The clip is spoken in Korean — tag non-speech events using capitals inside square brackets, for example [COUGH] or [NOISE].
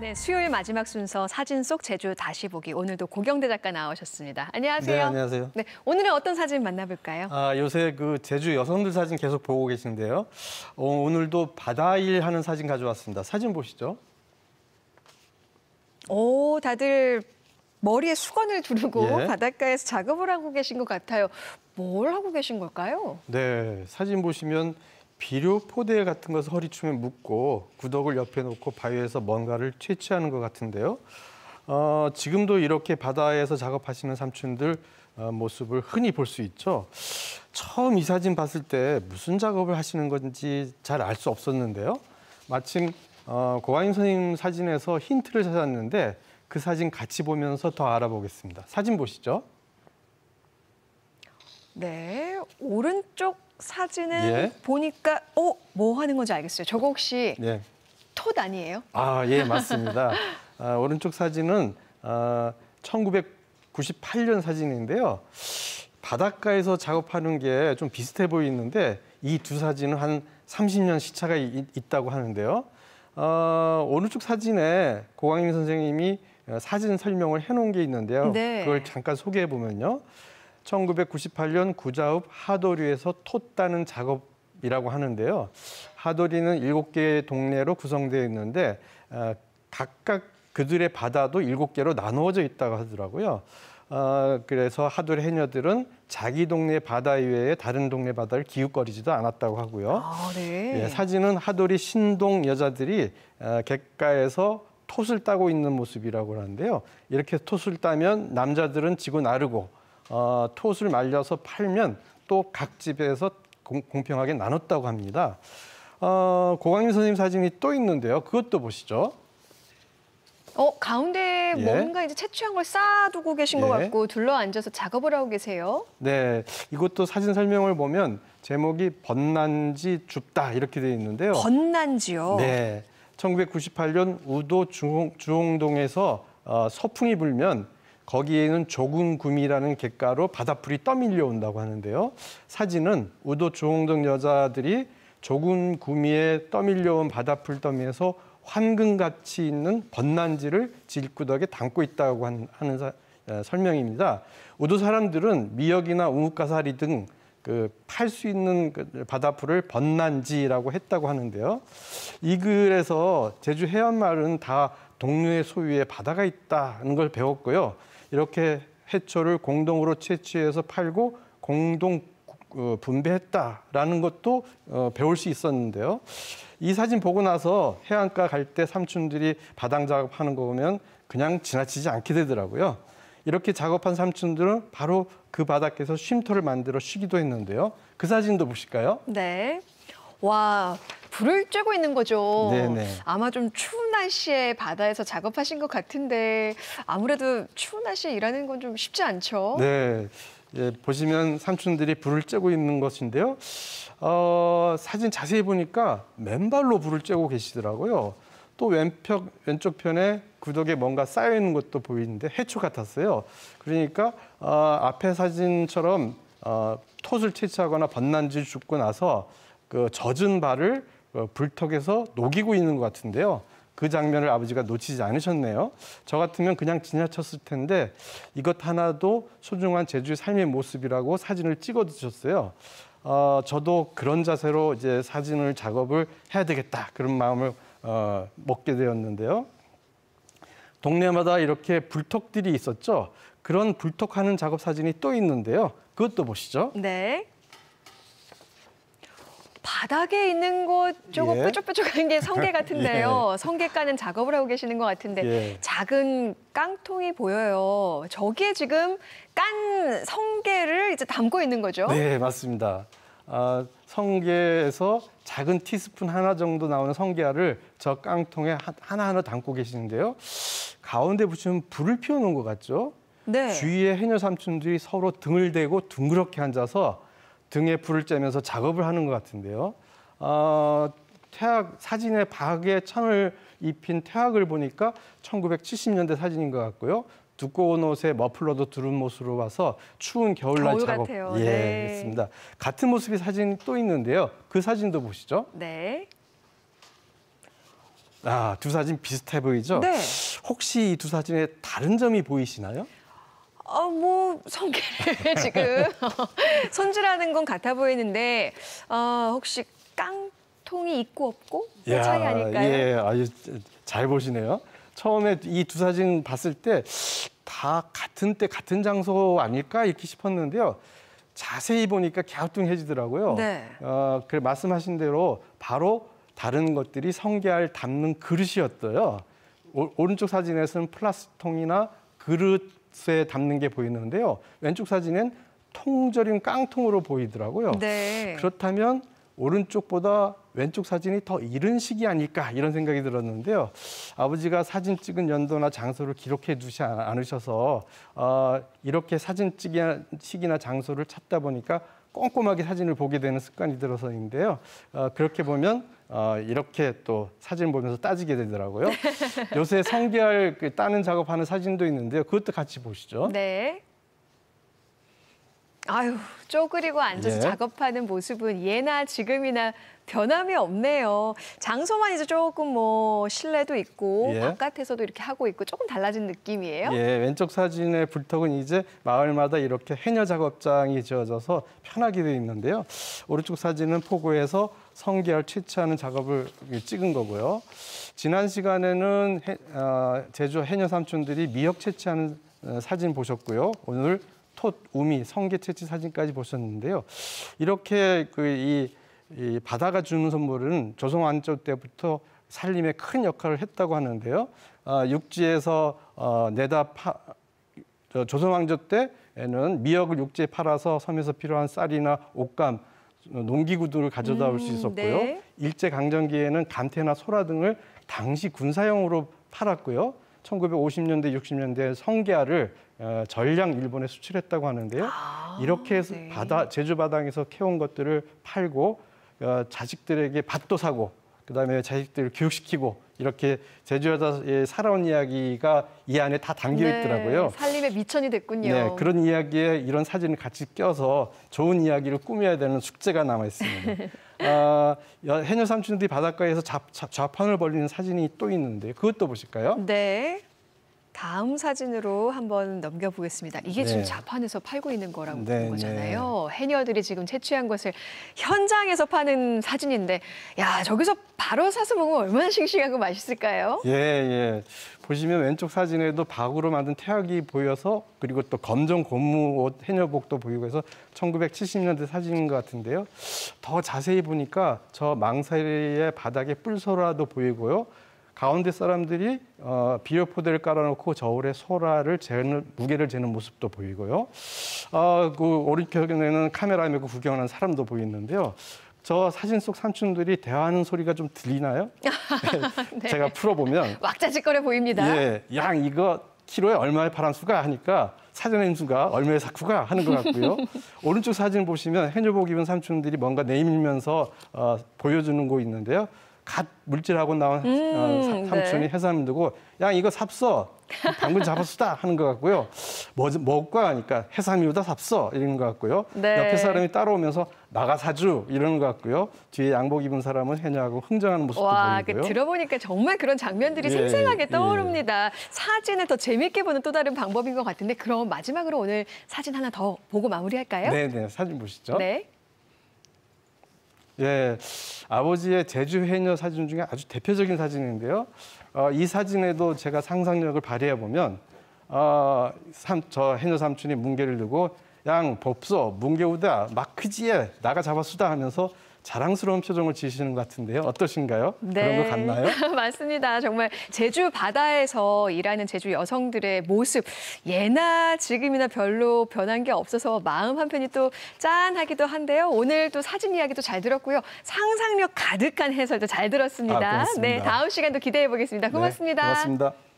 네, 수요일 마지막 순서 사진 속 제주 다시 보기 오늘도 고경대 작가 나오셨습니다. 안녕하세요. 네, 안녕하세요. 네, 오늘은 어떤 사진 만나볼까요? 아, 요새 그 제주 여성들 사진 계속 보고 계신데요. 어, 오늘도 바다일 하는 사진 가져왔습니다. 사진 보시죠. 오, 다들 머리에 수건을 두르고 예. 바닷가에서 작업을 하고 계신 것 같아요. 뭘 하고 계신 걸까요? 네, 사진 보시면 비료 포대 같은 것을 허리춤에 묶고 구덕을 옆에 놓고 바위에서 뭔가를 채취하는 것 같은데요. 어, 지금도 이렇게 바다에서 작업하시는 삼촌들 어, 모습을 흔히 볼 수 있죠. 처음 이 사진 봤을 때 무슨 작업을 하시는 건지 잘 알 수 없었는데요. 마침 어, 고가인 선생님 사진에서 힌트를 찾았는데 그 사진 같이 보면서 더 알아보겠습니다. 사진 보시죠. 네, 오른쪽 사진은 예. 보니까 어, 뭐 하는 건지 알겠어요. 저거 혹시 예. 톳 아니에요? 아, 예, 맞습니다. 아, 오른쪽 사진은 아, 1998년 사진인데요. 바닷가에서 작업하는 게 좀 비슷해 보이는데 이 두 사진은 한 30년 시차가 이, 있다고 하는데요. 어, 오른쪽 사진에 고광림 선생님이 어, 사진 설명을 해놓은 게 있는데요. 네. 그걸 잠깐 소개해 보면요. 1998년 구자읍 하도리에서 톳 따는 작업이라고 하는데요. 하도리는 7개의 동네로 구성되어 있는데 어, 각각 그들의 바다도 7개로 나누어져 있다고 하더라고요. 어, 그래서 하도리 해녀들은 자기 동네 바다 이외에 다른 동네 바다를 기웃거리지도 않았다고 하고요. 아, 네. 예, 사진은 하도리 신동 여자들이 어, 객가에서 톳을 따고 있는 모습이라고 하는데요. 이렇게 톳을 따면 남자들은 지고 나르고 어, 톳을 말려서 팔면 또 각 집에서 공, 공평하게 나눴다고 합니다. 어, 고강림 선생님 사진이 또 있는데요. 그것도 보시죠. 어, 가운데 예. 뭔가 이제 채취한 걸 쌓아두고 계신 예. 것 같고 둘러앉아서 작업을 하고 계세요. 네, 이것도 사진 설명을 보면 제목이 번난지 줍다 이렇게 돼 있는데요. 번난지요? 네, 1998년 우도 주홍, 주홍동에서 어, 서풍이 불면 거기에는 조군구미라는 객가로 바다풀이 떠밀려 온다고 하는데요. 사진은 우도 조홍동 여자들이 조군구미에 떠밀려온 바다풀 더미에서 황금같이 있는 번난지를 질구덕에 담고 있다고 하는 사, 에, 어, 설명입니다. 우도 사람들은 미역이나 우뭇가사리 등그팔수 있는 그 바다풀을 번난지라고 했다고 하는데요. 이 글에서 제주 해안마을은 다 동료의 소유에 바다가 있다는 걸 배웠고요. 이렇게 해초를 공동으로 채취해서 팔고 공동 어, 분배했다라는 것도 어, 배울 수 있었는데요. 이 사진 보고 나서 해안가 갈 때 삼촌들이 바당 작업하는 거 보면 그냥 지나치지 않게 되더라고요. 이렇게 작업한 삼촌들은 바로 그 바닥에서 쉼터를 만들어 쉬기도 했는데요. 그 사진도 보실까요? 네. 와, 불을 쬐고 있는 거죠. 네네. 아마 좀 추운 날씨에 바다에서 작업하신 것 같은데 아무래도 추운 날씨에 일하는 건 좀 쉽지 않죠. 네. 예, 보시면 삼촌들이 불을 쬐고 있는 것인데요. 어, 사진 자세히 보니까 맨발로 불을 쬐고 계시더라고요. 또 왼쪽, 왼쪽 편에 구덕에 뭔가 쌓여 있는 것도 보이는데 해초 같았어요. 그러니까 어, 앞에 사진처럼 어, 톳을 채취하거나 번난지 죽고 나서 그 젖은 발을 어, 불턱에서 녹이고 있는 것 같은데요. 그 장면을 아버지가 놓치지 않으셨네요. 저 같으면 그냥 지나쳤을 텐데 이것 하나도 소중한 제주의 삶의 모습이라고 사진을 찍어 주셨어요. 어, 저도 그런 자세로 이제 사진을 작업을 해야 되겠다 그런 마음을 어, 먹게 되었는데요. 동네마다 이렇게 불턱들이 있었죠. 그런 불턱하는 작업 사진이 또 있는데요. 그것도 보시죠. 네. 바닥에 있는 곳 조금 예. 뾰족뾰족한 게 성게 [LAUGHS] 예. 같은데요. 예. 성게 까는 작업을 하고 계시는 것 같은데 예. 작은 깡통이 보여요. 저기에 지금 깐 성게를 이제 담고 있는 거죠? 네, 맞습니다. 아, 성게에서 작은 티스푼 하나 정도 나오는 성게알을 저 깡통에 하나하나 담고 계시는데요. 가운데 붙이면 불을 피워놓것 같죠? 네. 주위의 해녀 삼촌들이 서로 등을 대고 둥그렇게 앉아서 등에 불을 쬐면서 작업을 하는 것 같은데요. 어, 태학 사진에 박에 천을 입힌 태학을 보니까 1970년대 사진인 것 같고요. 두꺼운 옷에 머플러도 두른 모습으로 와서 추운 겨울날 겨울 작업 같아요. 예 네. 했습니다. 같은 모습이 사진 또 있는데요. 그 사진도 보시죠. 네. 아, 두 사진 비슷해 보이죠? 네. 혹시 이 두 사진에 다른 점이 보이시나요? 어, 뭐, 성게를 [LAUGHS] 지금 [LAUGHS] 손질하는 건 같아 보이는데, 어, 혹시 깡통이 있고 없고? 야, 차이 아닐까요? 예, 아주 잘 보시네요. 처음에 이 두 사진 봤을 때 다 같은 때 같은 장소 아닐까 이렇게 싶었는데요. 자세히 보니까 갸우뚱해지더라고요. 네. 어, 그래 말씀하신 대로 바로 다른 것들이 성게알 담는 그릇이었어요. 오, 오, 른쪽 사진에서는 플라스통이나 그릇 겉에 담는 게 보이는데요. 왼쪽 사진은 통절인 깡통으로 보이더라고요. 네. 그렇다면 오른쪽보다 왼쪽 사진이 더 이른 시기 아닐까 이런 생각이 들었는데요. 아버지가 사진 찍은 연도나 장소를 기록해 두지 않으셔서 어, 이렇게 사진 찍은 시기나 장소를 찾다 보니까 꼼꼼하게 사진을 보게 되는 습관이 들어서인데요. 어, 그렇게 보면 어, 이렇게 또 사진 보면서 따지게 되더라고요. [LAUGHS] 요새 성게알 그 따는 작업하는 사진도 있는데요. 그것도 같이 보시죠. 네. 아유, 쪼그리고 앉아서 예. 작업하는 모습은 예나 지금이나 변함이 없네요. 장소만 이제 조금 뭐 실내도 있고 예. 바깥에서도 이렇게 하고 있고 조금 달라진 느낌이에요. 예, 왼쪽 사진의 불턱은 이제 마을마다 이렇게 해녀 작업장이 지어져서 편하게 되 있는데요. 오른쪽 사진은 포구에서 성게알 채취하는 작업을 찍은 거고요. 지난 시간에는 해, 어, 제주 해녀 삼촌들이 미역 채취하는 어, 사진 보셨고요. 오늘 톳, 우미, 성게 채취 사진까지 보셨는데요. 이렇게 그이 이 바다가 주는 선물은 조선왕조 때부터 살림에 큰 역할을 했다고 하는데요. 아, 육지에서 어, 내다 파, 조선왕조 때에는 미역을 육지에 팔아서 섬에서 필요한 쌀이나 옷감, 농기구들을 가져다 올수 음, 있었고요. 네. 일제강점기에는 감태나 소라 등을 당시 군사용으로 팔았고요. 1950년대, 60년대 성게알을 어, 전량 일본에 수출했다고 하는데요. 아, 이렇게 해서 네. 바다 제주 바다에서 캐온 것들을 팔고 어, 자식들에게 밭도 사고 그다음에 자식들을 교육시키고 이렇게 제주 여자의 살아온 이야기가 이 안에 다 담겨 네, 있더라고요. 살림의 미천이 됐군요. 네, 그런 이야기에 이런 사진을 같이 껴서 좋은 이야기를 꾸며야 되는 숙제가 남아 있습니다. [LAUGHS] 아, 해녀 삼촌들이 바닷가에서 좌, 좌, 좌판을 벌리는 사진이 또 있는데 그것도 보실까요? 네. 다음 사진으로 한번 넘겨보겠습니다. 이게 네. 지금 자판에서 팔고 있는 거라고 네, 보는 네. 거잖아요. 네. 해녀들이 지금 채취한 것을 현장에서 파는 사진인데 야 저기서 바로 사서 먹으면 얼마나 싱싱하고 맛있을까요? 예, 예. 보시면 왼쪽 사진에도 박으로 만든 태학이 보여서 그리고 또 검정 고무 옷 해녀복도 보이고 해서 1970년대 사진인 것 같은데요. 더 자세히 보니까 저 망사리의 바닥에 뿔소라도 보이고요. 가운데 사람들이 어, 비료포대를 깔아놓고 저울에 소라를 재는 무게를 재는 모습도 보이고요. 어, 그 오른쪽에는 카메라 메고 구경하는 사람도 보이는데요. 저 사진 속 삼촌들이 대화하는 소리가 좀 들리나요? [LAUGHS] 네. 제가 풀어보면 왁자지껄해 보입니다. 예, 양 이거 키로에 얼마의 파란수가 하니까 사전 행수가 얼마의 사쿠가 하는 것 같고요. [LAUGHS] 오른쪽 사진 보시면 해녀복 입은 삼촌들이 뭔가 내밀면서 어, 보여주는 거 있는데요. 갓 물질하고 나온 음, 어, 네. 삼촌이 네. 해산두고 야 이거 삽서 당근 잡았수다 하는 것 같고요. 뭐 먹과 하니까 해삼이보다 삽서 이런 것 같고요. 네. 옆에 사람이 따라오면서 나가 사주 이런 것 같고요. 뒤에 양복 입은 사람은 해냐고 흥정하는 모습도 와, 보이고요. 그, 들어보니까 정말 그런 장면들이 예, 생생하게 예, 예. 떠오릅니다. 예. 사진을 더 재밌게 보는 또 다른 방법인 것 같은데 그럼 마지막으로 오늘 사진 하나 더 보고 마무리할까요? 네, 네 사진 보시죠. 네. 예, 아버지의 제주 해녀 사진 중에 아주 대표적인 사진인데요. 어, 이 사진에도 제가 상상력을 발휘해 보면 어, 저 해녀 삼촌이 뭉개를 들고 양 법소 뭉개우다 마크지에 나가 잡았수다 하면서 자랑스러운 표정을 지으시는 것 같은데요. 어떠신가요? 네. 그런 것 네. 같나요? [LAUGHS] 맞습니다. 정말 제주 바다에서 일하는 제주 여성들의 모습 예나 지금이나 별로 변한 게 없어서 마음 한편이 또 짠하기도 한데요. 오늘 또 사진 이야기도 잘 들었고요. 상상력 가득한 해설도 잘 들었습니다. 아, 네, 다음 시간도 기대해 보겠습니다. 고맙습니다. 네, 고맙습니다.